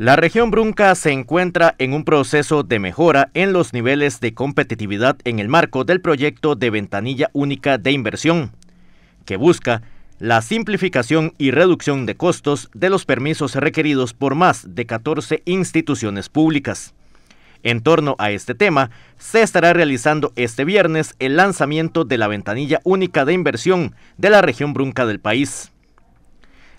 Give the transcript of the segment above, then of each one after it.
La región Brunca se encuentra en un proceso de mejora en los niveles de competitividad en el marco del proyecto de ventanilla única de inversión, que busca la simplificación y reducción de costos de los permisos requeridos por más de 14 instituciones públicas. En torno a este tema, se estará realizando este viernes el lanzamiento de la ventanilla única de inversión de la región Brunca del país.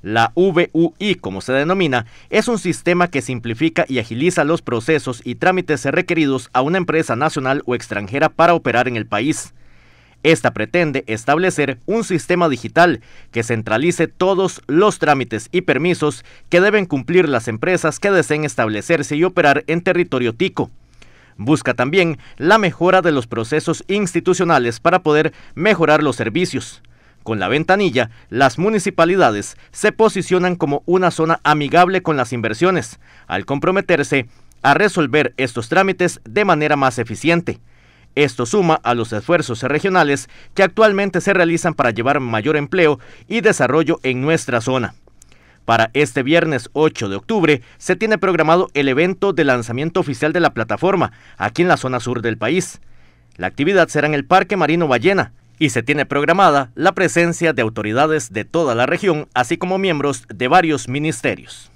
La VUI, como se denomina, es un sistema que simplifica y agiliza los procesos y trámites requeridos a una empresa nacional o extranjera para operar en el país. Esta pretende establecer un sistema digital que centralice todos los trámites y permisos que deben cumplir las empresas que deseen establecerse y operar en territorio tico. Busca también la mejora de los procesos institucionales para poder mejorar los servicios. Con la ventanilla, las municipalidades se posicionan como una zona amigable con las inversiones, al comprometerse a resolver estos trámites de manera más eficiente. Esto suma a los esfuerzos regionales que actualmente se realizan para llevar mayor empleo y desarrollo en nuestra zona. Para este viernes 8 de octubre se tiene programado el evento de lanzamiento oficial de la plataforma aquí en la zona sur del país. La actividad será en el Parque Marino Ballena, y se tiene programada la presencia de autoridades de toda la región, así como miembros de varios ministerios.